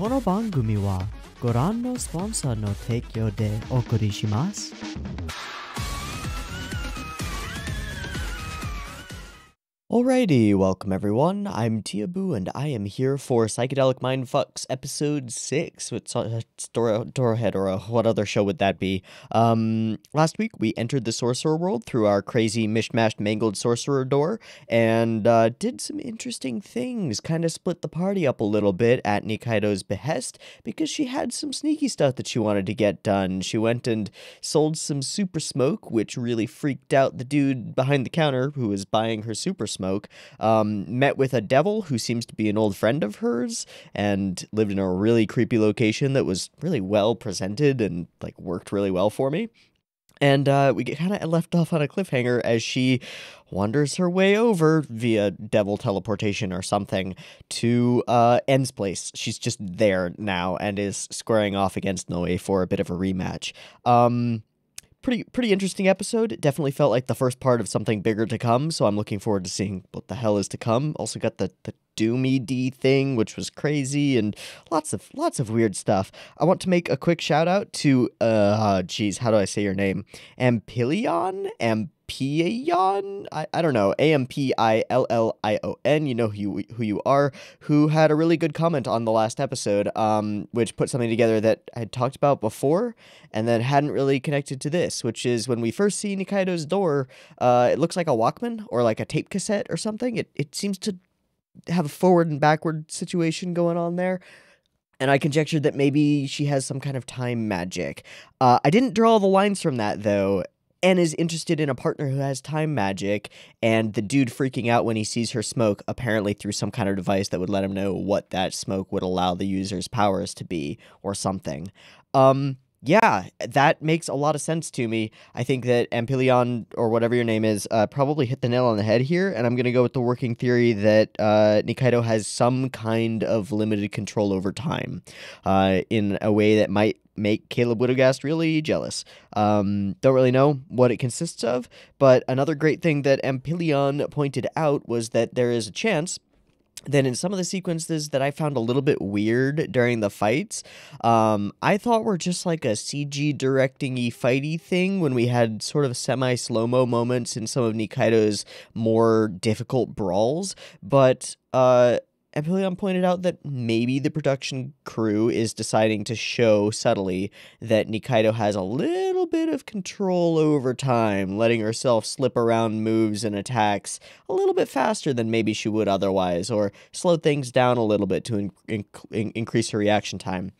この番組はご覧のスポンサーの提供でお送りします。Alrighty, welcome everyone. I'm Tiabu, and I am here for Psychedelic Mindfucks episode six. It's uh, uh, What other show would that be? Um, last week we entered the sorcerer world through our crazy mishmashed mangled sorcerer door, and uh, did some interesting things. Kind of split the party up a little bit at Nikaido's behest because she had some sneaky stuff that she wanted to get done. She went and sold some super smoke, which really freaked out the dude behind the counter who was buying her super smoke smoke, um, met with a devil who seems to be an old friend of hers and lived in a really creepy location that was really well presented and like worked really well for me. And uh, we get kind of left off on a cliffhanger as she wanders her way over via devil teleportation or something to uh, End's place. She's just there now and is squaring off against Noe for a bit of a rematch. Um, pretty pretty interesting episode. It definitely felt like the first part of something bigger to come, so I'm looking forward to seeing what the hell is to come. Also got the the Doomy D thing, which was crazy, and lots of lots of weird stuff. I want to make a quick shout out to uh, geez, how do I say your name? Ampilion, Am Ampion. I, I don't know. A M P I L L I O N. You know who you, who you are. Who had a really good comment on the last episode, um, which put something together that I had talked about before, and then hadn't really connected to this, which is when we first see Nikaido's door. Uh, it looks like a Walkman or like a tape cassette or something. It it seems to have a forward and backward situation going on there and I conjectured that maybe she has some kind of time magic. Uh, I didn't draw the lines from that though, and is interested in a partner who has time magic. And the dude freaking out when he sees her smoke, apparently through some kind of device that would let him know what that smoke would allow the user's powers to be or something. Um, yeah, that makes a lot of sense to me. I think that ampilion or whatever your name is uh, probably hit the nail on the head here, and I'm gonna go with the working theory that uh, Nikaido has some kind of limited control over time, uh, in a way that might make Caleb Widogast really jealous. Um, don't really know what it consists of, but another great thing that Ampelion pointed out was that there is a chance then in some of the sequences that I found a little bit weird during the fights, um, I thought were just like a CG directing y fighty thing when we had sort of semi slow mo moments in some of Nikaido's more difficult brawls. But uh, Epilion pointed out that maybe the production crew is deciding to show subtly that Nikaido has a little bit of control over time, letting herself slip around moves and attacks a little bit faster than maybe she would otherwise, or slow things down a little bit to in- in- increase her reaction time.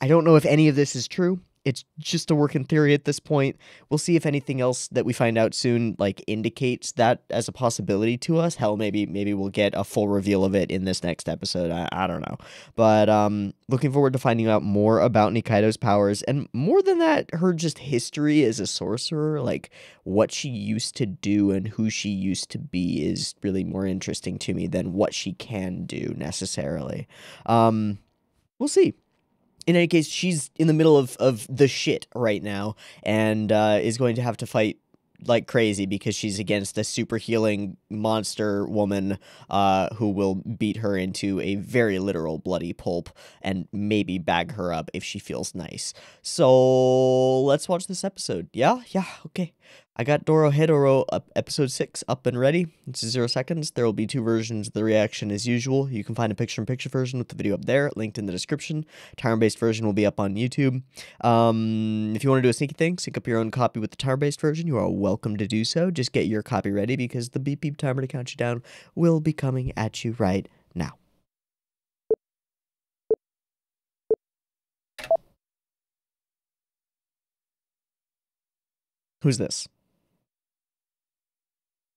I don't know if any of this is true it's just a working theory at this point. We'll see if anything else that we find out soon like indicates that as a possibility to us. Hell, maybe maybe we'll get a full reveal of it in this next episode. I, I don't know, but um, looking forward to finding out more about Nikaido's powers and more than that, her just history as a sorcerer, like what she used to do and who she used to be, is really more interesting to me than what she can do necessarily. Um, we'll see in any case, she's in the middle of, of the shit right now and uh, is going to have to fight like crazy because she's against a super healing monster woman uh, who will beat her into a very literal bloody pulp and maybe bag her up if she feels nice. So let's watch this episode. Yeah, yeah, okay. I got Doro Hedoro up episode 6 up and ready. It's 0 seconds. There will be two versions of the reaction as usual. You can find a picture-in-picture version with the video up there, linked in the description. Timer-based version will be up on YouTube. Um, if you want to do a sneaky thing, sync up your own copy with the timer-based version, you are welcome to do so. Just get your copy ready because the beep beep timer to count you down will be coming at you right now. Who's this?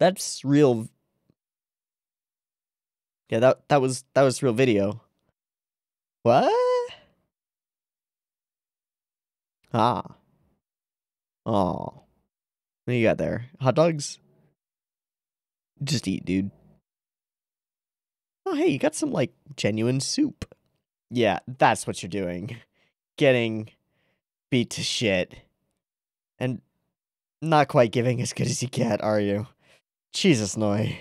That's real. Yeah, that that was that was real video. What? Ah. Oh. What you got there? Hot dogs? Just eat, dude. Oh, hey, you got some, like, genuine soup. Yeah, that's what you're doing. Getting beat to shit. And not quite giving as good as you get, are you? Jesus, no! You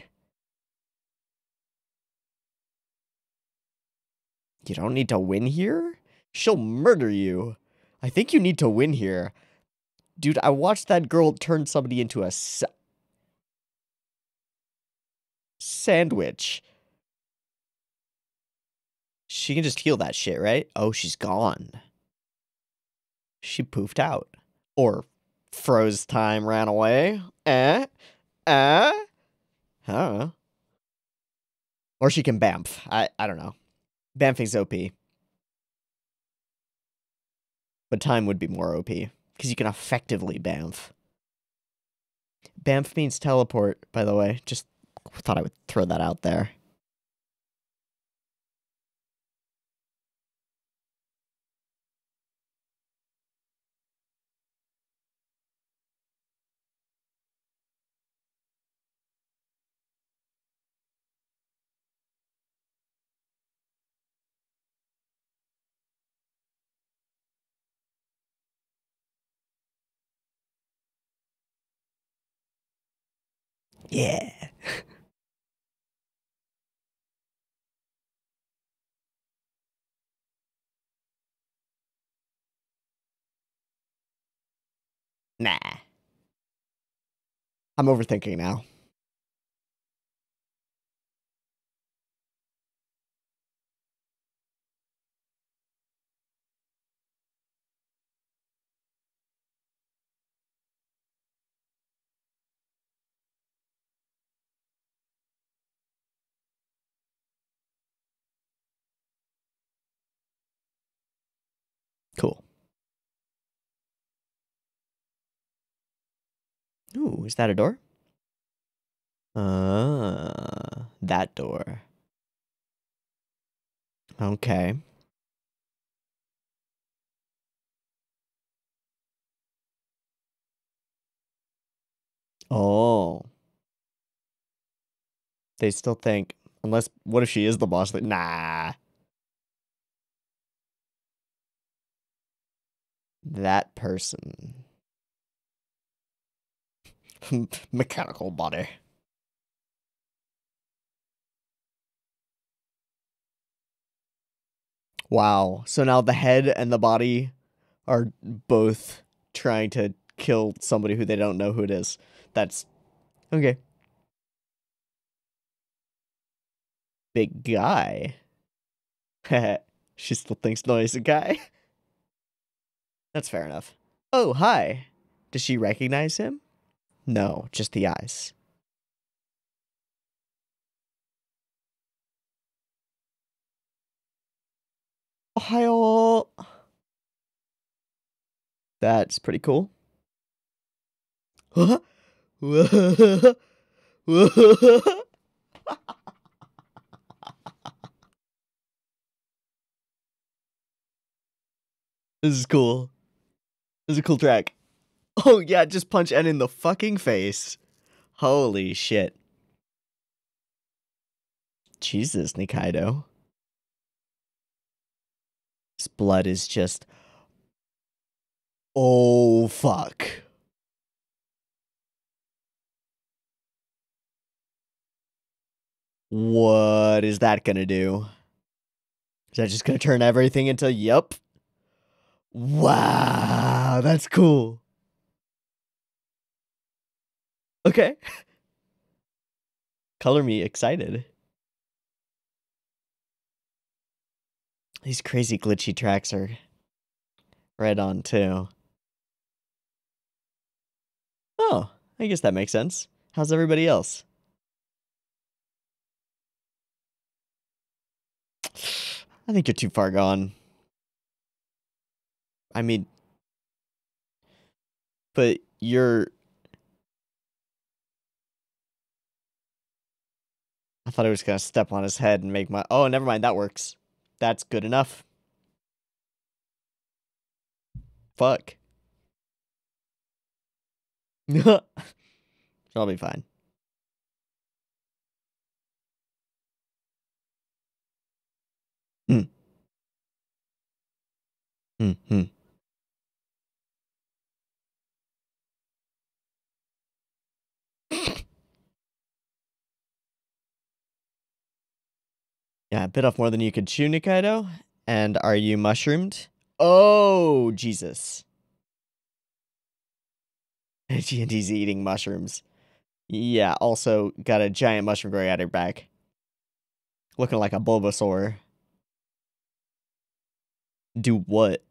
don't need to win here? She'll murder you. I think you need to win here. Dude, I watched that girl turn somebody into a sa sandwich. She can just heal that shit, right? Oh, she's gone. She poofed out. Or froze time, ran away. Eh? uh, Or she can bamf. I, I don't know. Bamfing's OP. But time would be more OP. Because you can effectively bamf. Bamf means teleport, by the way. Just thought I would throw that out there. Yeah. nah. I'm overthinking now. Is that a door? Uh, that door. Okay. Oh. They still think, unless, what if she is the boss? Like, nah. That person. mechanical body. Wow. So now the head and the body are both trying to kill somebody who they don't know who it is. That's okay. Big guy. she still thinks Noah's a guy. That's fair enough. Oh, hi. Does she recognize him? No, just the eyes. Ohio. That's pretty cool. This is cool. This is a cool track. Oh yeah, just punch N in the fucking face. Holy shit. Jesus, Nikaido. His blood is just Oh fuck. What is that gonna do? Is that just gonna turn everything into yep? Wow, that's cool. Okay. Color me excited. These crazy glitchy tracks are right on too. Oh, I guess that makes sense. How's everybody else? I think you're too far gone. I mean, but you're I thought I was going to step on his head and make my... Oh, never mind. That works. That's good enough. Fuck. I'll be fine. Mm. Mm-hmm. Yeah, bit off more than you could chew, Nikaido. And are you mushroomed? Oh, Jesus. GND's eating mushrooms. Yeah, also got a giant mushroom growing out her back. Looking like a Bulbasaur. Do what?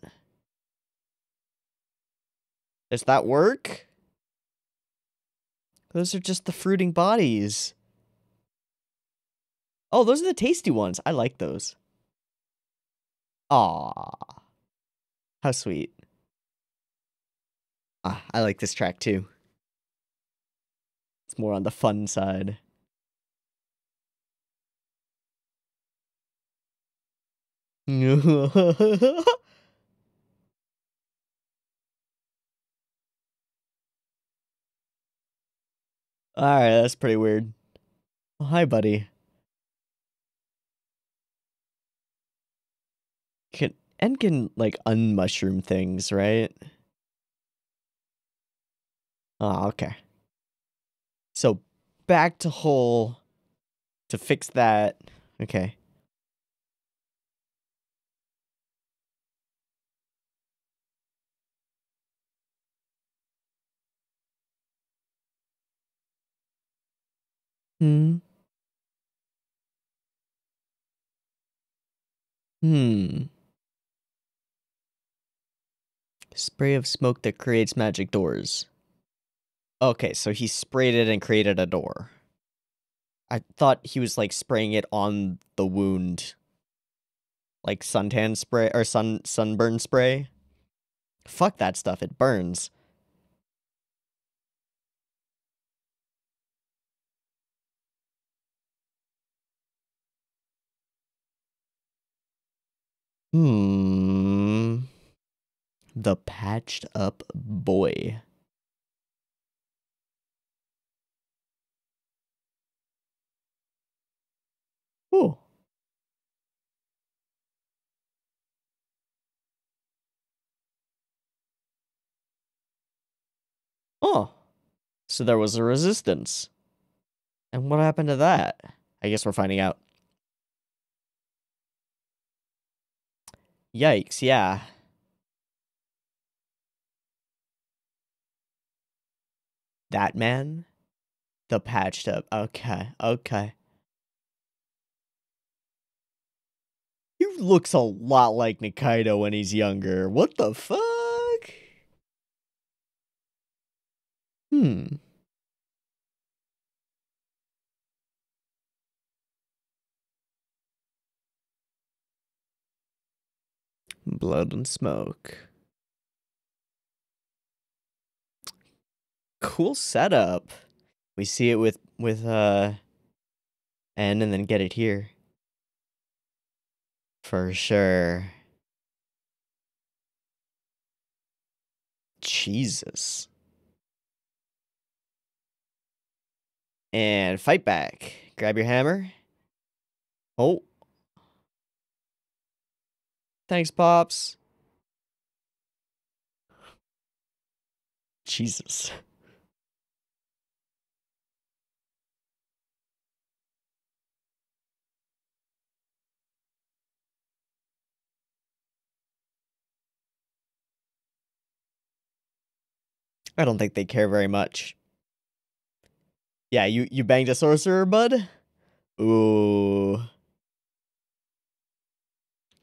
Does that work? Those are just the fruiting bodies. Oh, those are the tasty ones. I like those. Aw. How sweet. Ah, I like this track too. It's more on the fun side. All right, that's pretty weird. Well, hi, buddy. and can like unmushroom things, right? Ah, oh, okay. So back to hole to fix that. Okay. Hmm. Hmm. Spray of smoke that creates magic doors. Okay, so he sprayed it and created a door. I thought he was like spraying it on the wound. Like suntan spray or sun sunburn spray. Fuck that stuff, it burns. Hmm the patched up boy. Oh. Oh. So there was a resistance. And what happened to that? I guess we're finding out. Yikes, yeah. That man? The patched up. Okay, okay. He looks a lot like Nikaido when he's younger. What the fuck? Hmm. Blood and smoke. cool setup. We see it with with uh N and then get it here. For sure. Jesus. And fight back. Grab your hammer. Oh. Thanks, Pops. Jesus. I don't think they care very much. Yeah, you, you banged a sorcerer, bud? Ooh.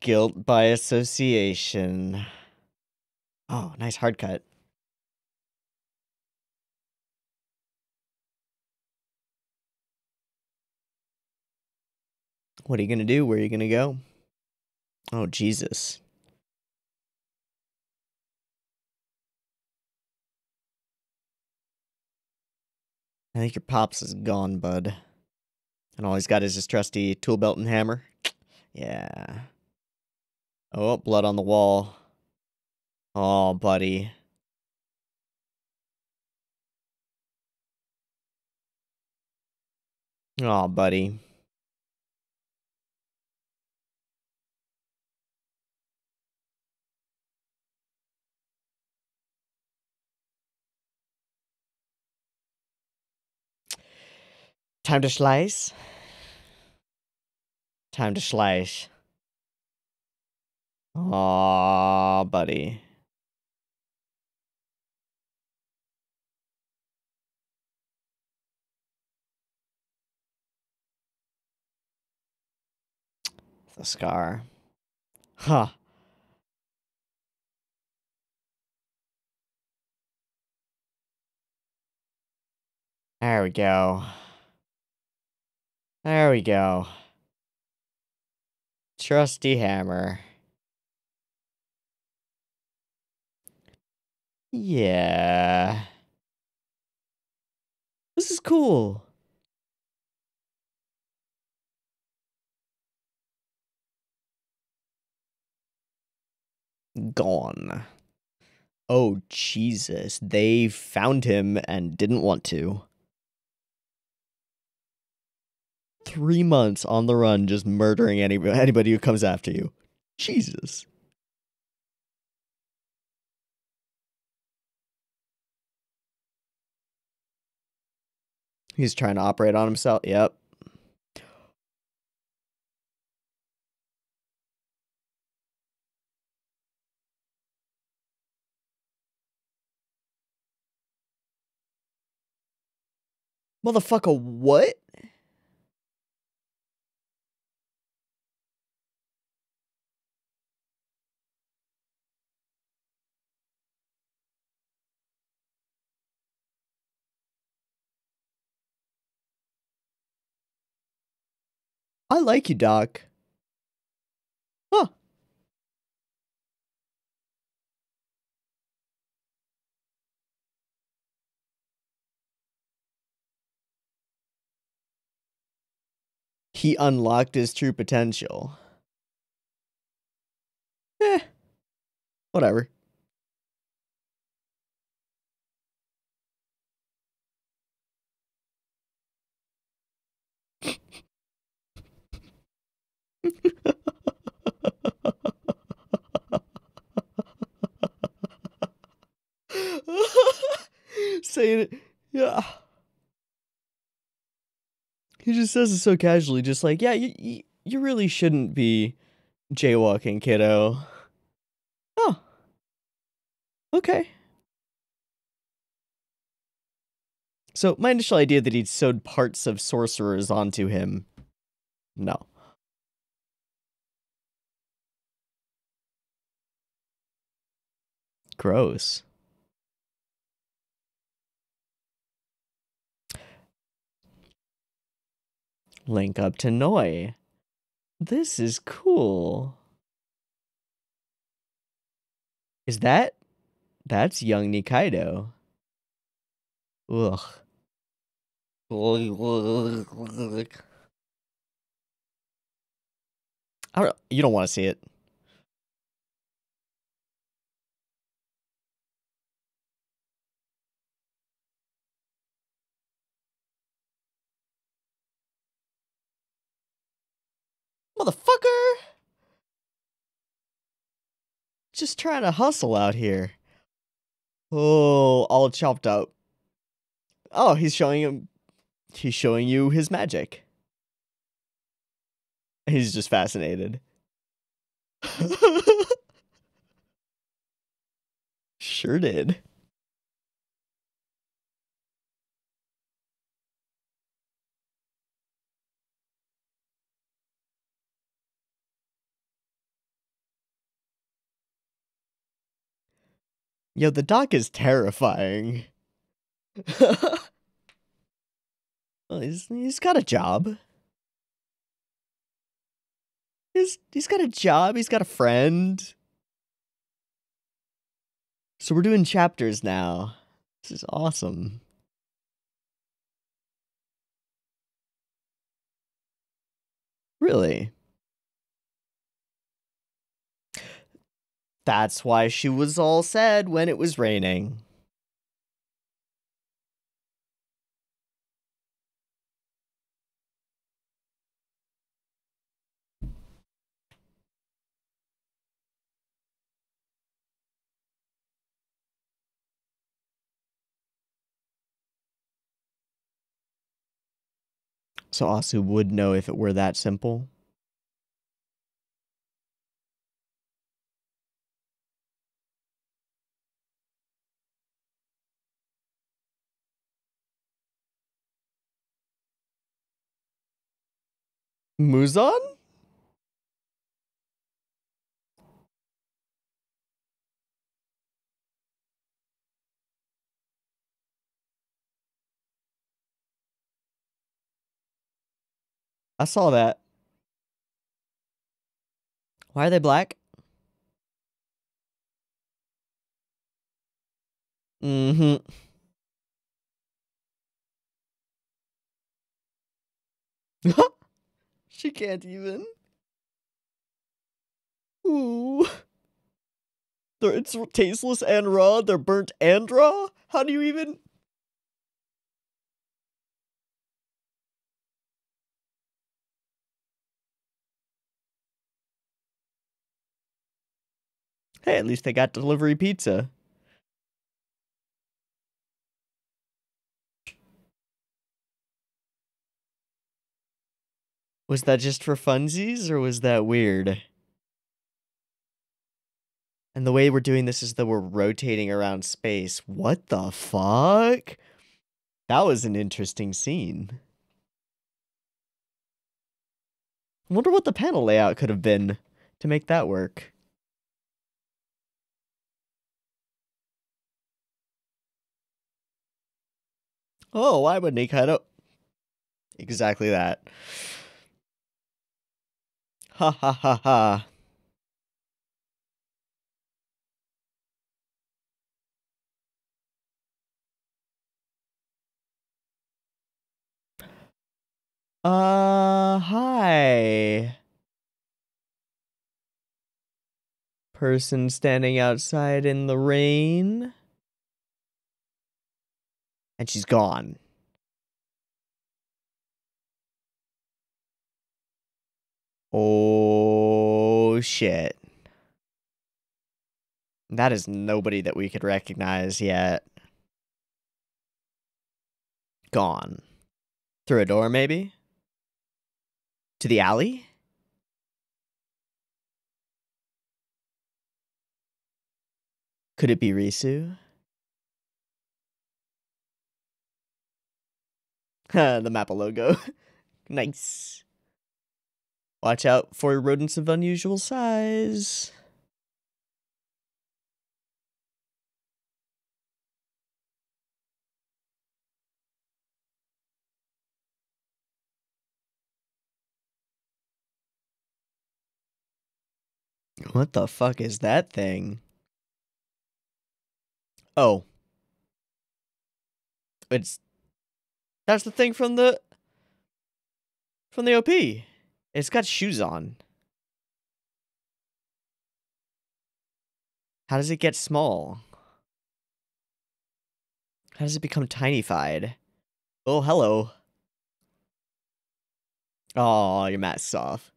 Guilt by association. Oh, nice hard cut. What are you going to do? Where are you going to go? Oh, Jesus. I think your pops is gone, bud. And all he's got is his trusty tool belt and hammer. Yeah. Oh, blood on the wall. Oh, buddy. Oh, buddy. Time to slice. Time to slice. Aw, buddy. The scar. Huh. There we go. There we go. Trusty hammer. Yeah. This is cool. Gone. Oh, Jesus. They found him and didn't want to. three months on the run, just murdering anybody, anybody who comes after you. Jesus. He's trying to operate on himself. Yep. Motherfucker, what? I like you, Doc. Huh. He unlocked his true potential. Eh. Whatever. Saying it, yeah. He just says it so casually, just like, yeah, you, you, you really shouldn't be jaywalking, kiddo. Oh. Okay. So, my initial idea that he'd sewed parts of sorcerers onto him. No. Gross. Link up to Noi. This is cool. Is that? That's young Nikaido. Ugh. I don't, you don't want to see it. Motherfucker! Just trying to hustle out here. Oh, all chopped up. Oh, he's showing him. He's showing you his magic. He's just fascinated. sure did. Yo, the doc is terrifying. well, he's, he's got a job. He's, he's got a job, he's got a friend. So we're doing chapters now. This is awesome. Really? That's why she was all sad when it was raining. So Asu would know if it were that simple. Muzan? I saw that. Why are they black? Mm-hmm. She can't even. Ooh. They're, it's tasteless and raw. They're burnt and raw. How do you even? Hey, at least they got delivery pizza. Was that just for funsies or was that weird? And the way we're doing this is that we're rotating around space. What the fuck? That was an interesting scene. I wonder what the panel layout could have been to make that work. Oh, why would up? Exactly that. Ha ha ha ha. Uh, hi. Person standing outside in the rain. And she's gone. Oh shit. That is nobody that we could recognize yet. Gone. Through a door, maybe? To the alley? Could it be Risu? the Mappa logo. nice. Watch out for rodents of unusual size. What the fuck is that thing? Oh. It's... That's the thing from the... From the OP. It's got shoes on. How does it get small? How does it become tinyfied? Oh, hello. Oh, your mask's off.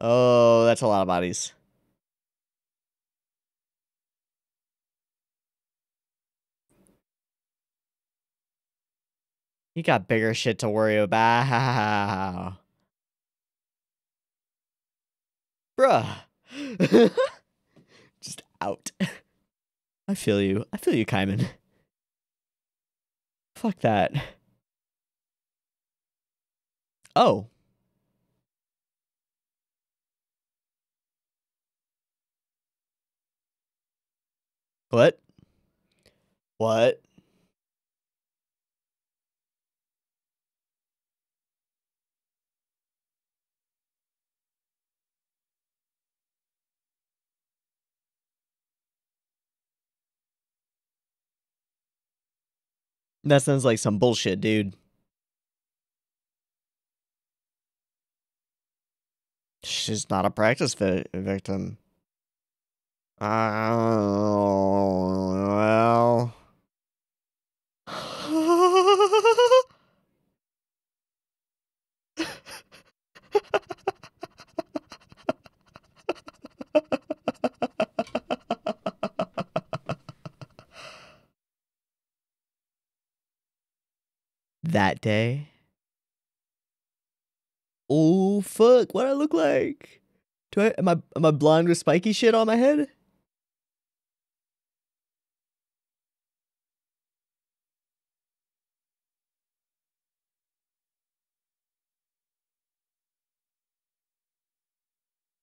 Oh, that's a lot of bodies. You got bigger shit to worry about. Bruh. Just out. I feel you. I feel you, Kaiman. Fuck that. Oh. What? What? That sounds like some bullshit, dude. She's not a practice vi victim. Oh, well. that day. Oh fuck! What do I look like? Do I am I am I blonde with spiky shit on my head?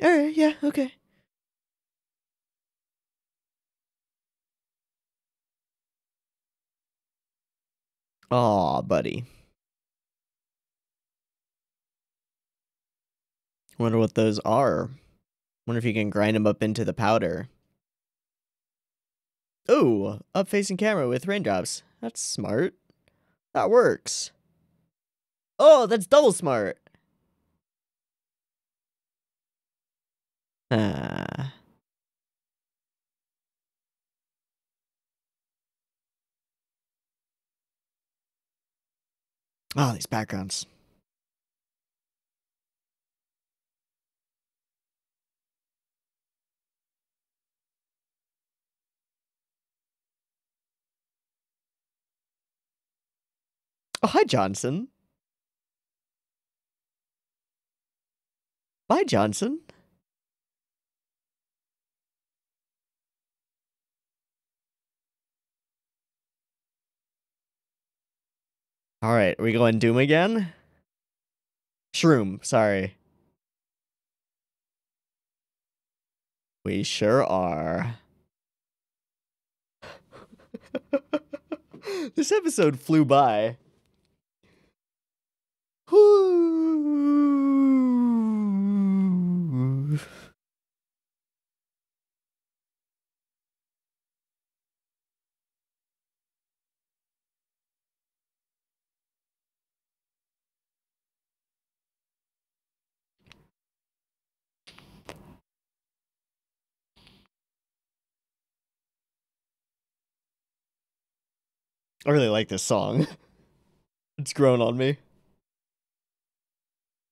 All right. Yeah. Okay. Aw, buddy. Wonder what those are. Wonder if you can grind them up into the powder. Oh, up facing camera with raindrops. That's smart. That works. Oh, that's double smart. Ah. Oh, these backgrounds. Oh, hi, Johnson. Bye, Johnson. All right, we going Doom again? Shroom, sorry. We sure are. this episode flew by. Whoo. I really like this song. it's grown on me.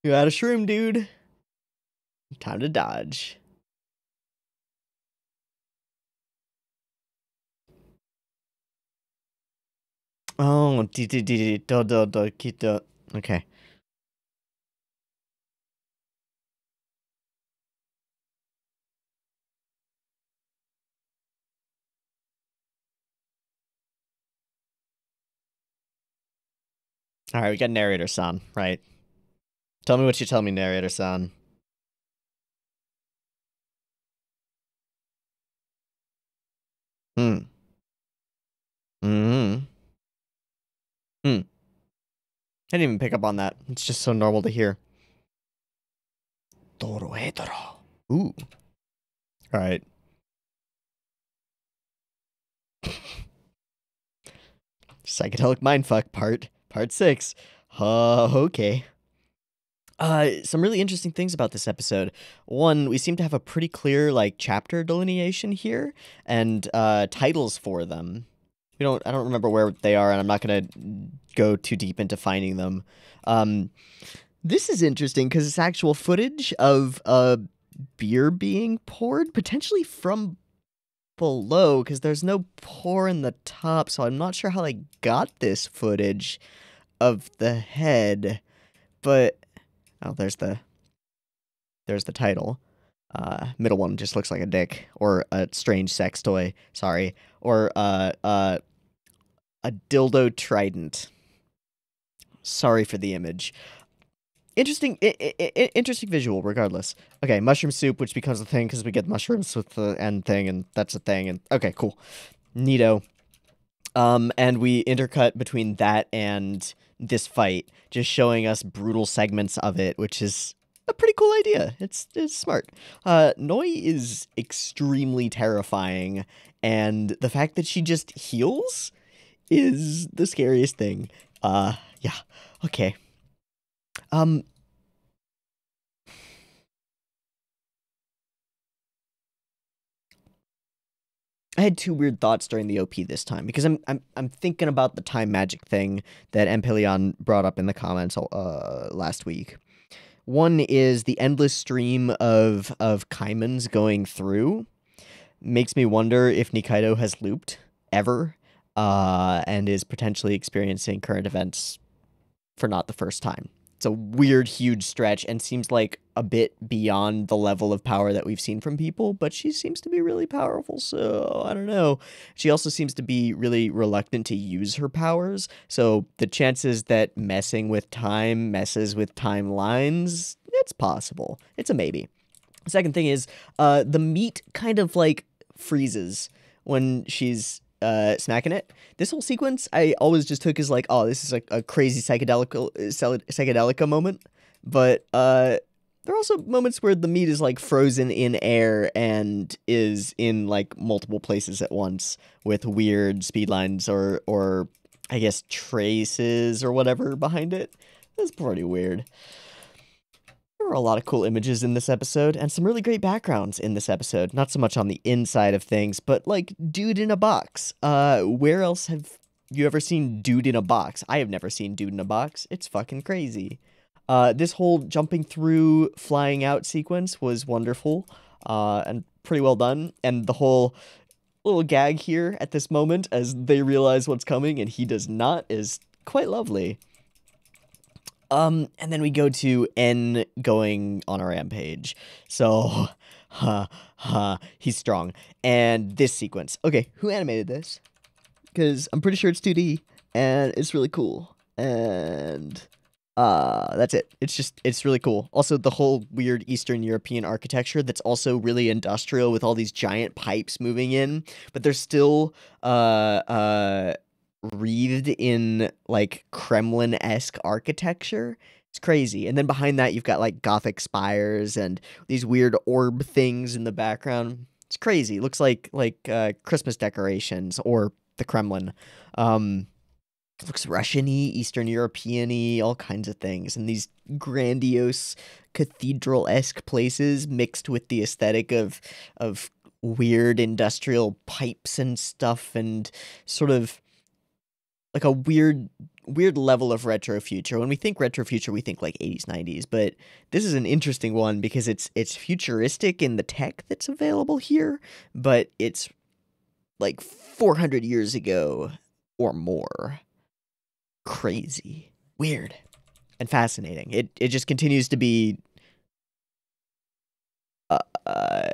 You had a shroom, dude. Time to dodge. Oh, Okay. All right, we got narrator san, right? Tell me what you tell me, narrator san. Hmm. hmm. Hmm. I didn't even pick up on that. It's just so normal to hear. Toro Ooh. All right. Psychedelic mindfuck part part six. Uh, okay. Uh, some really interesting things about this episode. One, we seem to have a pretty clear like chapter delineation here and uh, titles for them. We don't. I don't remember where they are, and I'm not gonna go too deep into finding them. Um, this is interesting because it's actual footage of uh, beer being poured, potentially from below because there's no pour in the top, so I'm not sure how they got this footage of the head. But oh, there's the there's the title. Uh, middle one just looks like a dick or a strange sex toy. Sorry, or uh, uh, a dildo trident. Sorry for the image interesting I- I- interesting visual regardless okay mushroom soup which becomes a thing because we get mushrooms with the end thing and that's a thing and okay cool neato. um and we intercut between that and this fight just showing us brutal segments of it which is a pretty cool idea it's it's smart uh noi is extremely terrifying and the fact that she just heals is the scariest thing uh yeah okay um, I had two weird thoughts during the OP this time because I'm I'm I'm thinking about the time magic thing that Empelion brought up in the comments uh, last week. One is the endless stream of of Kaimans going through makes me wonder if Nikaido has looped ever uh, and is potentially experiencing current events for not the first time it's a weird, huge stretch and seems like a bit beyond the level of power that we've seen from people, but she seems to be really powerful, so I don't know. She also seems to be really reluctant to use her powers, so the chances that messing with time messes with timelines, it's possible. It's a maybe. second thing is uh, the meat kind of like freezes when she's uh, smacking it. This whole sequence I always just took as like, oh, this is like a crazy psychedelic uh, psychedelica moment. But uh, there are also moments where the meat is like frozen in air and is in like multiple places at once with weird speed lines or or I guess traces or whatever behind it. That's pretty weird. There were a lot of cool images in this episode and some really great backgrounds in this episode. Not so much on the inside of things, but like dude in a box. Uh, where else have you ever seen dude in a box? I have never seen dude in a box. It's fucking crazy. Uh, this whole jumping through, flying out sequence was wonderful uh, and pretty well done. And the whole little gag here at this moment as they realize what's coming and he does not is quite lovely. Um, and then we go to N going on a rampage. So, ha, ha, he's strong. And this sequence. Okay, who animated this? Because I'm pretty sure it's 2D, and it's really cool. And uh that's it it's just it's really cool also the whole weird eastern european architecture that's also really industrial with all these giant pipes moving in but there's still uh uh wreathed in like Kremlin esque architecture. It's crazy. And then behind that, you've got like Gothic spires and these weird orb things in the background. It's crazy. It looks like like uh, Christmas decorations or the Kremlin. Um, looks Russian y, Eastern European y, all kinds of things. And these grandiose cathedral esque places mixed with the aesthetic of of weird industrial pipes and stuff and sort of like a weird weird level of retro future. When we think retro future, we think like 80s, 90s, but this is an interesting one because it's it's futuristic in the tech that's available here, but it's like 400 years ago or more. Crazy, weird, and fascinating. It it just continues to be a, uh, a, uh,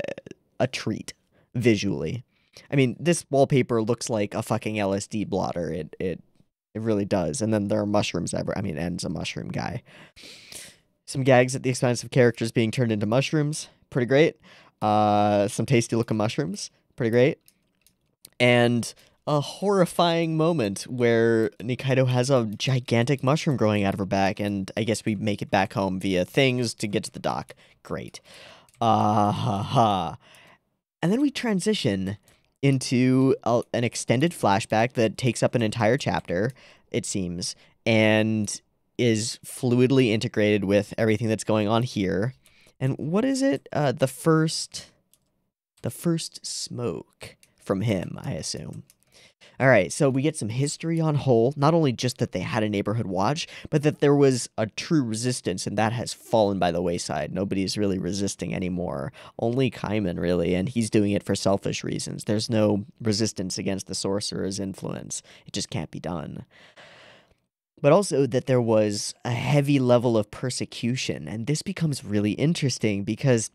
a treat visually. I mean, this wallpaper looks like a fucking LSD blotter. It it it really does. And then there are mushrooms ever. I mean, ends a mushroom guy. Some gags at the expense of characters being turned into mushrooms. Pretty great. Uh, some tasty looking mushrooms. Pretty great. And a horrifying moment where Nikaido has a gigantic mushroom growing out of her back, and I guess we make it back home via things to get to the dock. Great. Uh, ha, ha. And then we transition into a, an extended flashback that takes up an entire chapter, it seems, and is fluidly integrated with everything that's going on here. And what is it? Uh, the first, the first smoke from him, I assume. All right, so we get some history on Hull, not only just that they had a neighborhood watch, but that there was a true resistance, and that has fallen by the wayside. Nobody's really resisting anymore. Only Kaiman, really, and he's doing it for selfish reasons. There's no resistance against the sorcerer's influence, it just can't be done but also that there was a heavy level of persecution. And this becomes really interesting because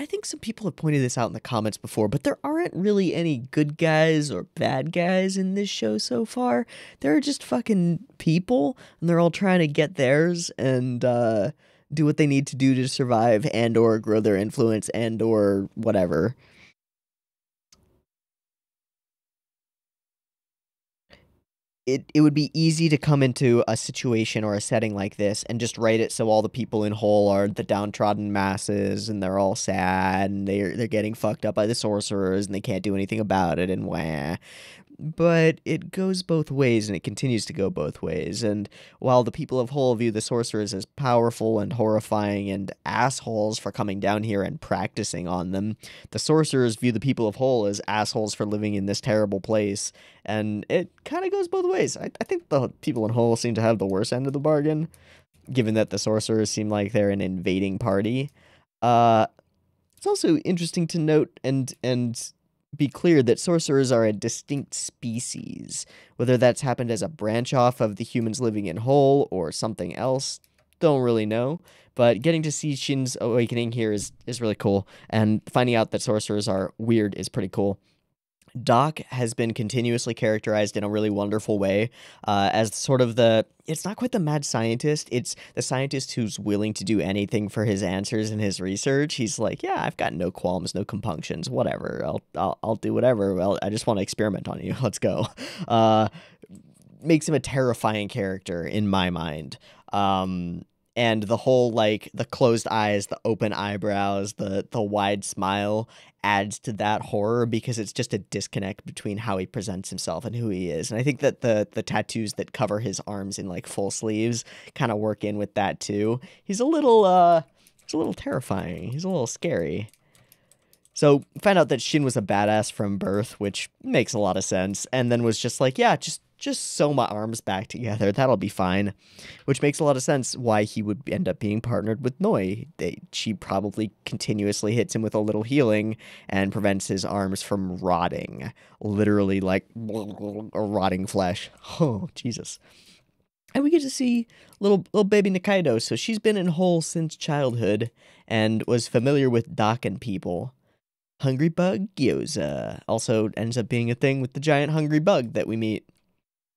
I think some people have pointed this out in the comments before, but there aren't really any good guys or bad guys in this show so far. There are just fucking people, and they're all trying to get theirs and uh, do what they need to do to survive and or grow their influence and or whatever. it, it would be easy to come into a situation or a setting like this and just write it so all the people in Hull are the downtrodden masses and they're all sad and they're they're getting fucked up by the sorcerers and they can't do anything about it and wha but it goes both ways and it continues to go both ways. And while the people of Hull view the sorcerers as powerful and horrifying and assholes for coming down here and practicing on them, the sorcerers view the people of Hull as assholes for living in this terrible place. And it kind of goes both ways. I, I, think the people in Hull seem to have the worst end of the bargain, given that the sorcerers seem like they're an invading party. Uh, it's also interesting to note and and be clear that sorcerers are a distinct species. Whether that's happened as a branch off of the humans living in whole or something else, don't really know. But getting to see Shin's awakening here is, is really cool, and finding out that sorcerers are weird is pretty cool. Doc has been continuously characterized in a really wonderful way uh, as sort of the. It's not quite the mad scientist. It's the scientist who's willing to do anything for his answers and his research. He's like, yeah, I've got no qualms, no compunctions, whatever. I'll I'll, I'll do whatever. I'll, i just want to experiment on you. Let's go. Uh, makes him a terrifying character in my mind. Um, and the whole like the closed eyes, the open eyebrows, the the wide smile, adds to that horror because it's just a disconnect between how he presents himself and who he is. And I think that the the tattoos that cover his arms in like full sleeves kind of work in with that too. He's a little uh he's a little terrifying. He's a little scary. So find out that Shin was a badass from birth, which makes a lot of sense, and then was just like, yeah, just just sew my arms back together. That'll be fine. Which makes a lot of sense why he would end up being partnered with Noi. They, she probably continuously hits him with a little healing and prevents his arms from rotting. Literally, like rotting flesh. Oh, Jesus. And we get to see little little baby Nikaido. So she's been in Hole since childhood and was familiar with Doc and people. Hungry Bug Gyoza also ends up being a thing with the giant hungry bug that we meet.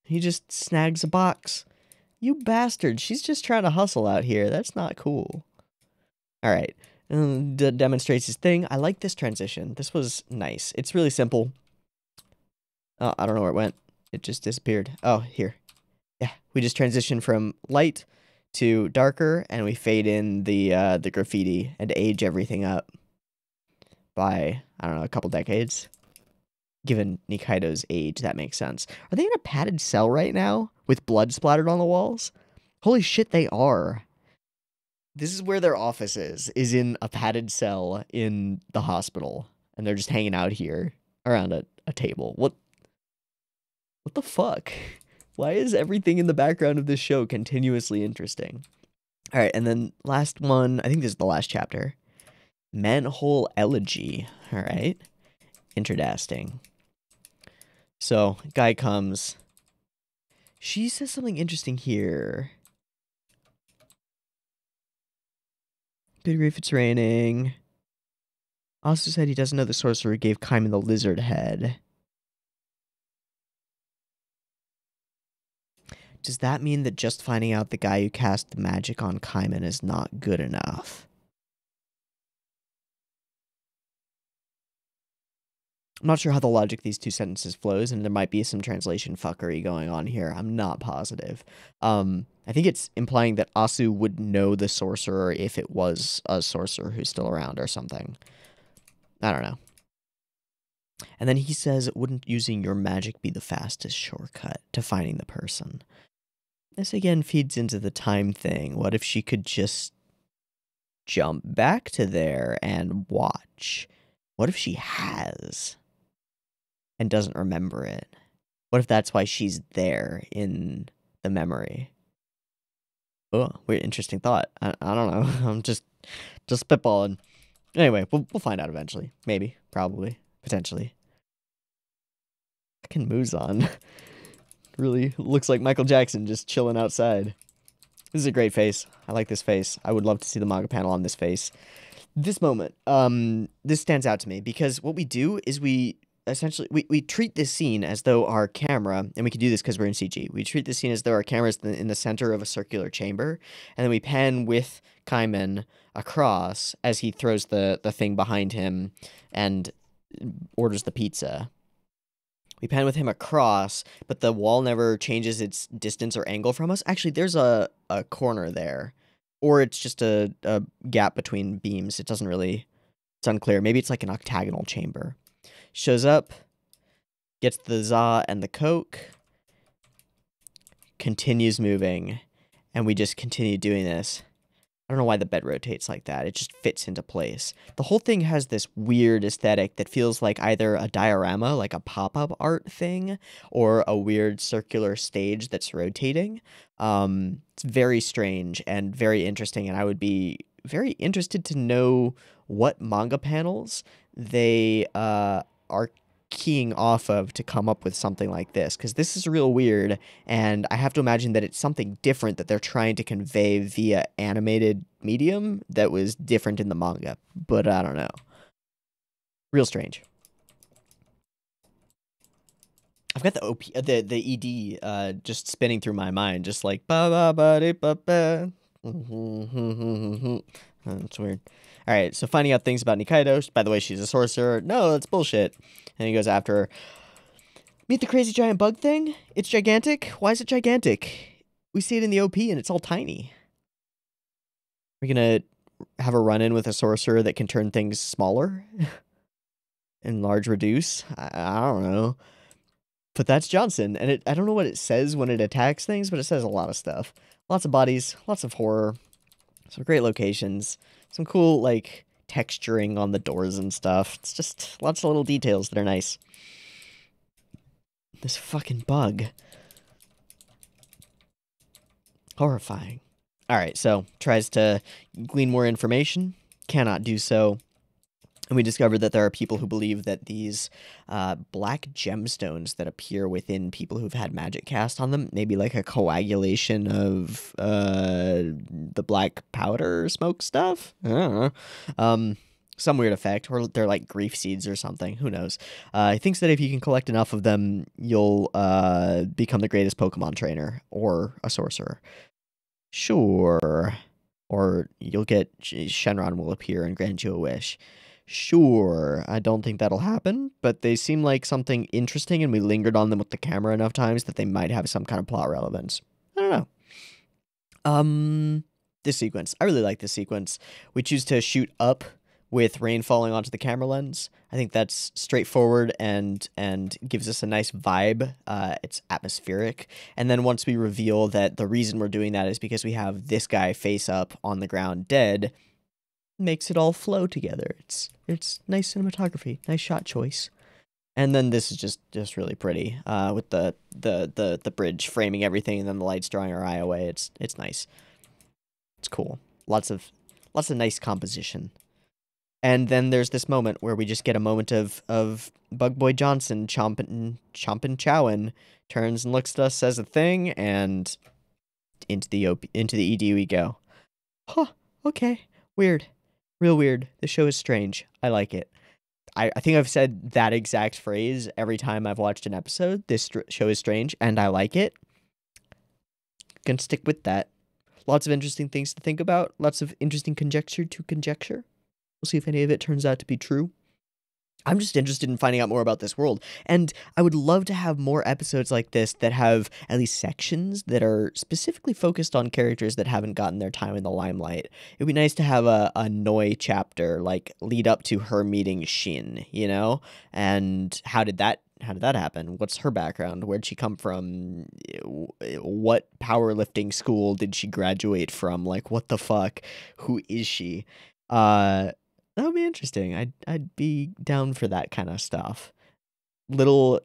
He just snags a box. You bastard. She's just trying to hustle out here. That's not cool. All right. D- demonstrates his thing. I like this transition. This was nice. It's really simple. Uh, I don't know where it went. It just disappeared. Oh, here. Yeah, we just transition from light to darker, and we fade in the uh, the graffiti and age everything up by I don't know a couple decades given Nikaido's age, that makes sense. Are they in a padded cell right now with blood splattered on the walls? Holy shit, they are. This is where their office is, is in a padded cell in the hospital. And they're just hanging out here around a, a table. What What the fuck? Why is everything in the background of this show continuously interesting? Alright, and then last one, I think this is the last chapter. Manhole Elegy. Alright. Interdasting. So, guy comes. She says something interesting here. Good grief, it's raining. Also said he doesn't know the sorcerer gave Kaiman the lizard head. Does that mean that just finding out the guy who cast the magic on Kaiman is not good enough? I'm not sure how the logic these two sentences flows, and there might be some translation fuckery going on here. I'm not positive. Um, I think it's implying that Asu would know the sorcerer if it was a sorcerer who's still around or something. I don't know. And then he says, Wouldn't using your magic be the fastest shortcut to finding the person? This again feeds into the time thing. What if she could just jump back to there and watch? What if she has? and doesn't remember it? What if that's why she's there in the memory? Oh, weird, interesting thought. I, I don't know. I'm just just spitballing. Anyway, we'll we'll find out eventually. Maybe, probably, potentially. Fucking Muzan. really looks like Michael Jackson just chilling outside. This is a great face. I like this face. I would love to see the manga panel on this face. This moment, um, this stands out to me because what we do is we essentially we, we treat this scene as though our camera and we can do this because we're in cg we treat the scene as though our camera is in the center of a circular chamber and then we pan with kaiman across as he throws the the thing behind him and orders the pizza we pan with him across but the wall never changes its distance or angle from us actually there's a, a corner there or it's just a, a gap between beams it doesn't really it's unclear maybe it's like an octagonal chamber shows up, gets the za and the coke, continues moving, and we just continue doing this. I don't know why the bed rotates like that. It just fits into place. The whole thing has this weird aesthetic that feels like either a diorama, like a pop up art thing, or a weird circular stage that's rotating. Um, it's very strange and very interesting, and I would be very interested to know what manga panels they uh, are keying off of to come up with something like this because this is real weird and i have to imagine that it's something different that they're trying to convey via animated medium that was different in the manga but i don't know real strange I've got the op uh, the the ed uh, just spinning through my mind, just like ba ba ba ba ba. Mm-hmm, mm-hmm, mm-hmm. That's weird. All right, so finding out things about Nikaido. By the way, she's a sorcerer. No, that's bullshit. And he goes after her. Meet the crazy giant bug thing? It's gigantic? Why is it gigantic? We see it in the OP and it's all tiny. We're going to have a run in with a sorcerer that can turn things smaller? Enlarge, reduce? I, I don't know. But that's Johnson. And it, I don't know what it says when it attacks things, but it says a lot of stuff. Lots of bodies, lots of horror, some great locations, some cool like texturing on the doors and stuff. It's just lots of little details that are nice. This fucking bug. Horrifying. All right, so tries to glean more information, cannot do so. And we discovered that there are people who believe that these uh, black gemstones that appear within people who've had magic cast on them, maybe like a coagulation of uh, the black powder smoke stuff. I don't know. Um, some weird effect, or they're like grief seeds or something. Who knows? Uh, he thinks that if you can collect enough of them, you'll uh, become the greatest Pokemon trainer or a sorcerer. Sure. Or you'll get Shenron will appear and grant you a wish sure, I don't think that'll happen, but they seem like something interesting, and we lingered on them with the camera enough times that they might have some kind of plot relevance. I don't know. Um, this sequence, I really like this sequence. We choose to shoot up with rain falling onto the camera lens. I think that's straightforward and and gives us a nice vibe. Uh, it's atmospheric. And then once we reveal that the reason we're doing that is because we have this guy face up on the ground dead makes it all flow together. It's it's nice cinematography, nice shot choice. And then this is just just really pretty uh, with the, the the the bridge framing everything, and then the lights drawing our eye away. It's it's nice. It's cool. Lots of lots of nice composition. And then there's this moment where we just get a moment of of Bug Boy Johnson chomping chomping chowing, turns and looks at us, says a thing, and into the op- into the ED we go. Huh. Okay. Weird real weird. The show is strange. I like it. I, I think I've said that exact phrase every time I've watched an episode. This show is strange and I like it. Gonna stick with that. Lots of interesting things to think about, lots of interesting conjecture to conjecture. We'll see if any of it turns out to be true. I'm just interested in finding out more about this world. And I would love to have more episodes like this that have at least sections that are specifically focused on characters that haven't gotten their time in the limelight. It'd be nice to have a, a Noi chapter, like lead up to her meeting Shin, you know? And how did that how did that happen? What's her background? Where'd she come from? What powerlifting school did she graduate from? Like, what the fuck? Who is she? Uh, that would be interesting. I'd I'd be down for that kind of stuff. Little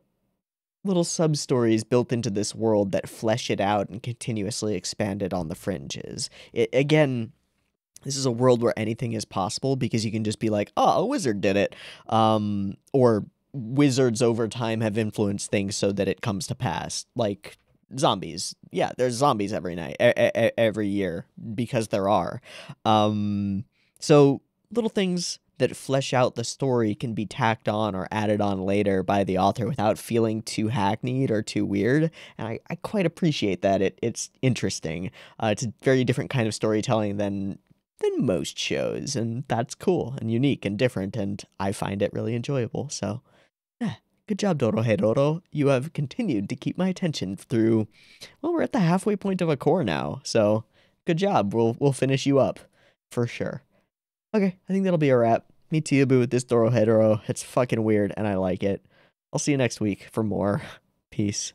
little sub stories built into this world that flesh it out and continuously expand it on the fringes. It, again, this is a world where anything is possible because you can just be like, oh, a wizard did it, um, or wizards over time have influenced things so that it comes to pass. Like zombies, yeah, there's zombies every night, every year because there are. Um, so little things that flesh out the story can be tacked on or added on later by the author without feeling too hackneyed or too weird. And I, I quite appreciate that. It, it's interesting. Uh, it's a very different kind of storytelling than than most shows, and that's cool and unique and different, and I find it really enjoyable. So, yeah, good job, Dorohedoro. You have continued to keep my attention through. Well, we're at the halfway point of a core now, so good job. We'll we'll finish you up for sure. Okay, I think that'll be a wrap. Me Tiabu with this Doro Hedoro. It's fucking weird and I like it. I'll see you next week for more. Peace.